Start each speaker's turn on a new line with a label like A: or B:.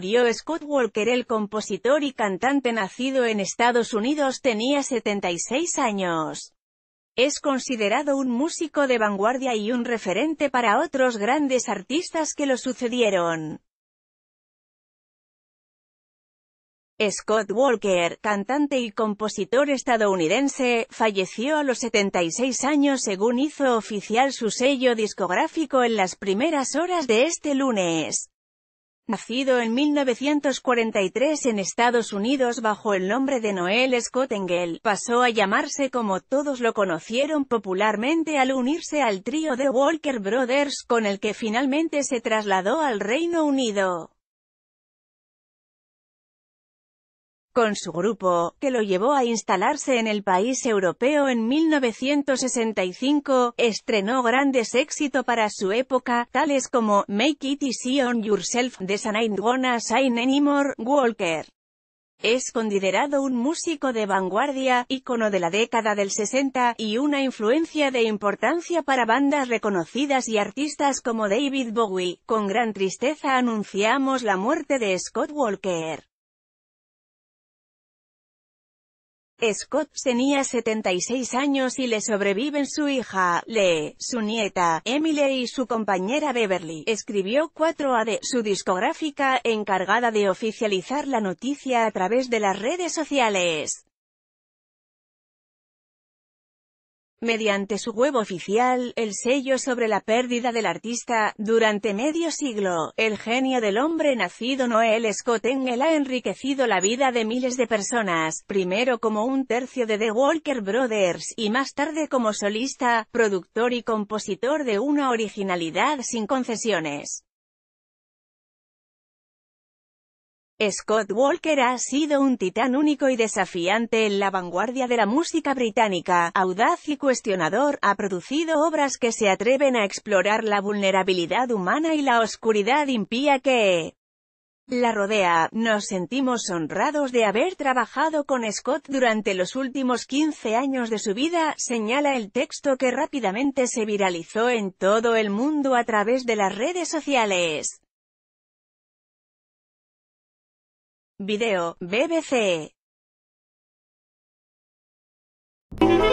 A: murió Scott Walker, el compositor y cantante nacido en Estados Unidos, tenía 76 años. Es considerado un músico de vanguardia y un referente para otros grandes artistas que lo sucedieron. Scott Walker, cantante y compositor estadounidense, falleció a los 76 años según hizo oficial su sello discográfico en las primeras horas de este lunes. Nacido en 1943 en Estados Unidos bajo el nombre de Noel Scott Engel, pasó a llamarse como todos lo conocieron popularmente al unirse al trío de Walker Brothers con el que finalmente se trasladó al Reino Unido. con su grupo, que lo llevó a instalarse en el país europeo en 1965, estrenó grandes éxitos para su época, tales como Make It Easy On Yourself, The Sun Ain't Gonna Sign Anymore, Walker. Es considerado un músico de vanguardia, ícono de la década del 60, y una influencia de importancia para bandas reconocidas y artistas como David Bowie. Con gran tristeza anunciamos la muerte de Scott Walker. Scott tenía 76 años y le sobreviven su hija, Lee, su nieta, Emily y su compañera Beverly. Escribió 4AD, su discográfica, encargada de oficializar la noticia a través de las redes sociales. mediante su web oficial, el sello sobre la pérdida del artista. Durante medio siglo, el genio del hombre nacido Noel Scott Engel ha enriquecido la vida de miles de personas, primero como un tercio de The Walker Brothers, y más tarde como solista, productor y compositor de una originalidad sin concesiones. Scott Walker ha sido un titán único y desafiante en la vanguardia de la música británica, audaz y cuestionador, ha producido obras que se atreven a explorar la vulnerabilidad humana y la oscuridad impía que la rodea. Nos sentimos honrados de haber trabajado con Scott durante los últimos 15 años de su vida, señala el texto que rápidamente se viralizó en todo el mundo a través de las redes sociales. Video, BBC. E.